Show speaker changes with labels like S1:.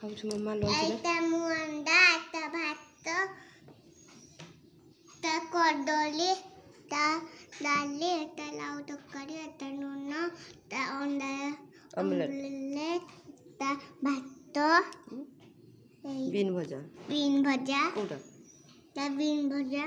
S1: ভাবছি মাম্মা লজরে একটা
S2: মুন্ডা একটা ভাত তা কদলি তা ডালি একটা লাউ তরকারি একটা নুন তা অন্ডা অমলেট তা ভাত বিন ভাজা বিন ভাজা
S3: কোটা
S2: বিন ভাজা